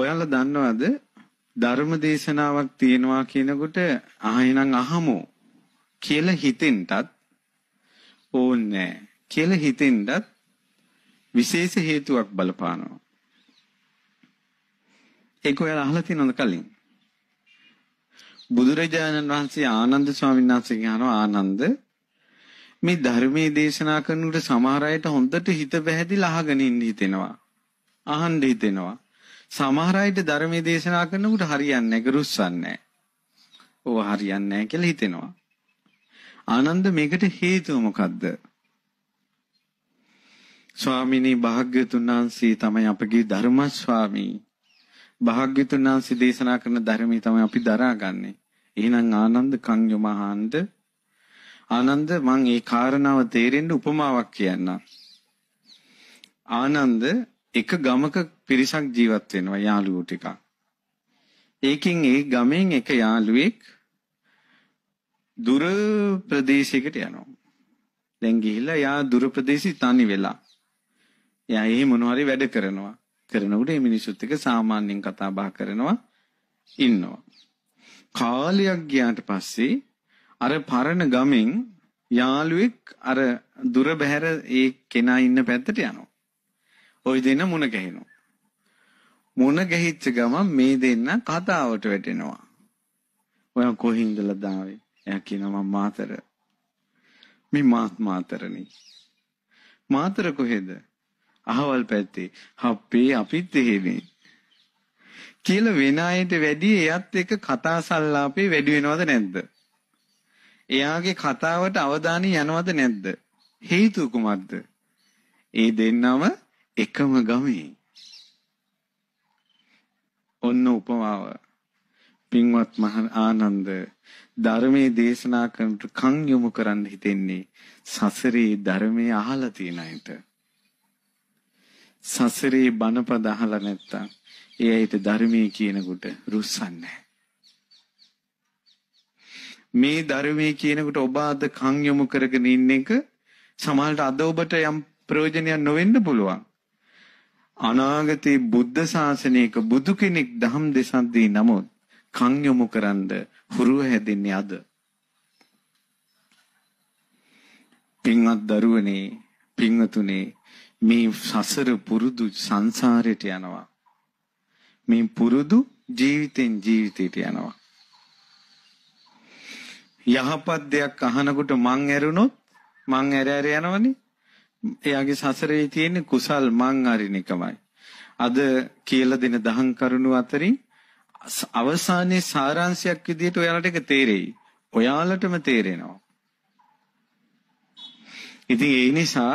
ඔයාලා දන්නවද ධර්ම දේශනාවක් තියෙනවා කියනකොට ආයෙනම් අහමු කියලා හිතෙන්ටත් ඕනේ කියලා හිතෙන්ටත් විශේෂ හේතුවක් බලපානවා. ඒක ඔයාලා අහලා තියෙනවද කලින්? බුදුරජාණන් වහන්සේ ආනන්ද ස්වාමීන් වහන්සේගෙන් අහනවා ආනන්ද මේ ධර්මයේ දේශනා කරනකොට සමහර අයට හොඳට හිත පැහැදිලා අහගෙන ඉන්න හිතෙනවා. අහන්න හිතෙනවා. සමහර අයට ධර්මයේ දේශනා කරනකොට හරියන්නේ නැහැ, ගරුස්සන්නේ නැහැ. ඕව හරියන්නේ නැහැ කියලා හිතෙනවා. ආනන්ද මේකට හේතුව මොකද්ද? ස්වාමිනී භාග්‍යතුන් වහන්සේ තමයි අපගේ ධර්ම ස්වාමී. භාග්‍යතුන් වහන්සේ දේශනා කරන ධර්මයේ තමයි අපි දරාගන්නේ. එහෙනම් ආනන්ද කන් යොමහන්ද ආනන්ද මං ඒ කාරණාව තේරෙන්න උපමාවක් කියන්නම්. ආනන්ද එක ගමක පිරිසක් ජීවත් වෙනවා යාළුවෝ ටිකක්. ඒකෙන් ඒ ගමෙන් එක යාළුවෙක් දුර ප්‍රදේශයකට යනවා. දැන් ගිහිල්ලා යා දුර ප්‍රදේශي තනි වෙලා. යා එහි මොනවාරි වැඩ කරනවා. කරනකොට මේ මිනිසුත් එක්ක සාමාන්‍යයෙන් කතා බහ කරනවා ඉන්නවා. කාලයක් ගියාට පස්සේ අර පරණ ගමෙන් යාළුවෙක් අර දුර බැහැර ඒ කෙනා ඉන්න පැත්තට යනවා. ওই දෙන්න මුණ ගැහෙනවා. මුණ ගැහිච්ච ගමන් මේ දෙන්න කතාවට වැටෙනවා. ඔයා කොහේ ඉඳලා දාවේ? එයා කියනවා මම මාතර. මේ මාත් මාතරනේ. මාතර කොහෙද? අහවල් පැත්තේ. අපේ අපිත් එහෙමයි. කියලා වෙන අයට වැඩි එයත් එක කතා සංලාපේ වැඩි වෙනවද නැද්ද? එයාගේ කතාවට අවධානය යනවද නැද්ද? හේතුව කුමක්ද? ඒ දෙන්නම එකම ගමේ ඔන්න උපමාව පින්වත් මහා ආනන්ද ධර්මයේ දේශනා කරනට කන් යොමු කරන්න හිතෙන්නේ සසරේ ධර්මයේ අහලා තියෙන අයට සසරේ බණපද අහලා නැත්තම් ඒ ඇයිට ධර්මයේ කියනකොට රුස්සන්නේ මේ ධර්මයේ කියනකොට ඔබ අද කන් යොමු කරගෙන ඉන්න එක සමහරට අද ඔබට යම් ප්‍රයෝජනයක් නොවෙන්න පුළුවන් අනාගතේ බුද්ධ ශාසනයක බුදු කෙනෙක් දහම් දෙසද්දී නමුත් කන් යොමු කරන්ද හුරුව හැදෙන්නේ අද. පින්වත් දරුවනේ පින්වතුනේ මේ සසර පුරුදු සංසාරයට යනවා. මේ පුරුදු ජීවිතෙන් ජීවිතයට යනවා. යහපත් දෙයක් අහනකොට මං ඇරුණොත් මං ඇර ඇර යනවනේ එයාගේ සසරේ තියෙන කුසල් මං අරින එකමයි. අද කියලා දෙන දහම් කරුණු අතරින් අවසානයේ සාරාංශයක් විදිහට ඔයාලට ඒක තේරෙයි. ඔයාලටම තේරෙනවා. ඉතින් ඒ නිසා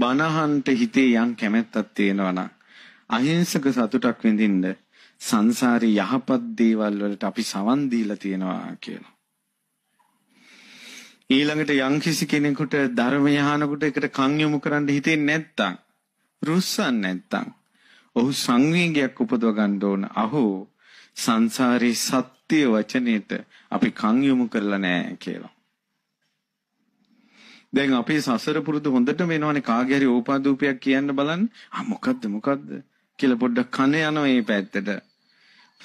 බනහන්ට හිතේ යම් කැමැත්තක් තියෙනවා නම් අහිංසක සතුටක් විඳින්න සංසාරේ යහපත් දේවල් වලට අපි සවන් දීලා තියෙනවා කියලා. ඊළඟට යම්කිසි කෙනෙකුට ධර්මය අහනකොට ඒකට කන් යොමු කරන්න හිතෙන්නේ නැත්තම් රුස්සන් නැත්තම් ඔහු සංවේගයක් උපදව ගන්න ඕන අහෝ සංසාරේ සත්‍ය වචනෙට අපි කන් යොමු කරලා නැහැ කියලා. දැන් අපේ සසර පුරුදු හොඳට වෙනවනේ කාගේ හරි ඕපාදූපයක් කියන්න බලන්න. ආ මොකද්ද මොකද්ද කියලා පොඩ්ඩක් කන යනවා මේ පැත්තට.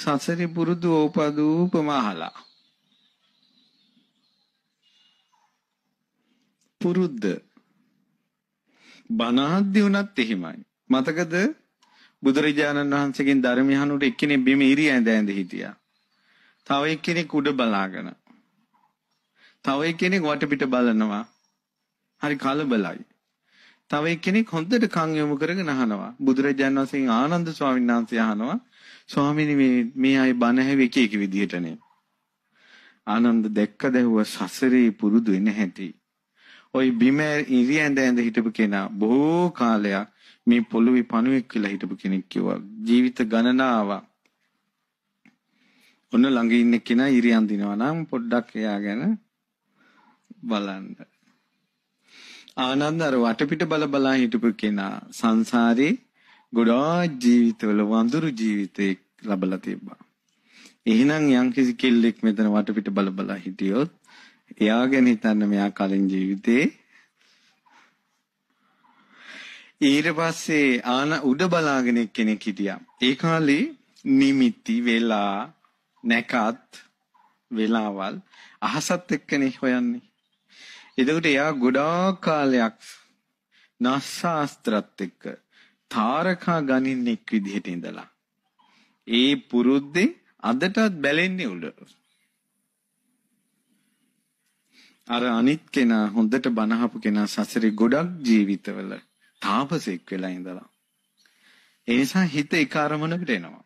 සසරේ පුරුදු ඕපාදූපම අහලා. පුරුද්ද. බනහද්දී වුණත් එහිමයි. මතකද බුදුරජාණන් වහන්සේගෙන් ධර්ම අහනකොට එක්කෙනෙක් බිම ඉරි ඇඳ ඇඳ හිටියා. තව එක්කෙනෙක් උඩ බලාගෙන. තව එක්කෙනෙක් වටපිට බලනවා. හරි කලබලයි. තව එක්කෙනෙක් හොඳට කන් යොමු කරගෙන අහනවා. බුදුරජාණන් වහන්සේගෙන් ආනන්ද ස්වාමීන් වහන්සේ අහනවා. ස්වාමීනි මේ මේ අය බණ හැවි එක එක විදිහටනේ. ආනන්ද දැක්ක දැහුව සසරේ පුරුදු වෙන හැටි. ওই බිම ඉරි ඇඳ ඇඳ හිටපු කෙනා බොහෝ කාලයක් මේ පොළොවේ පණුවෙක් කියලා හිටපු කෙනෙක් කිව්වා. ජීවිත ගණනාවක්. ඔන්න ළඟ ඉන්න කෙනා ඉරි අඳිනවා නම් පොඩ්ඩක් එයා ගැන බලන්න. ආනන්ද අර වටපිට බල බලා හිටපු කෙනා සංසාරේ ගොඩාක් ජීවිතවල වඳුරු ජීවිතයක් ලබලා තිබ්බා. එහෙනම් යම්කිසි කෙල්ලෙක් මෙතන වටපිට බල බලා හිටියොත් එයා ගැන හිතන්න මෙයා කලින් ජීවිතේ ඊට පස්සේ ආන උඩ බලාගෙන කෙනෙක් හිටියා. ඒ කාලේ නිමිති වෙලා නැකත් වෙලාවල් අහසත් එක්කනේ හොයන්නේ. එතකොට එයා ගොඩාක් කාලයක් නාසාස්ත්‍රත් එක්ක තාරකා ගනින්නෙක් විදිහට ඉඳලා ඒ පුරුද්දේ අදටත් බැලෙන්නේ උඩ අර අනිත් කෙනා හොඳට බනහපු කෙනා සසරේ ගොඩක් ජීවිතවල තාපසෙක් වෙලා ඉඳලා. ඒ නිසා හිත එක අරමුණකට එනවා.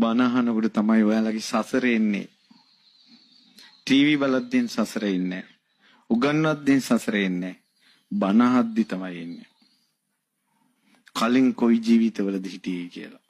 බනහනකොට තමයි ඔයාලගේ සසරේ ඉන්නේ. ටීවී බලද්දී සසරේ ඉන්නේ. උගන්වද්දී සසරේ ඉන්නේ. බනහද්දි තමයි ඉන්නේ. කලින් කොයි ජීවිතවලද හිටියේ කියලා.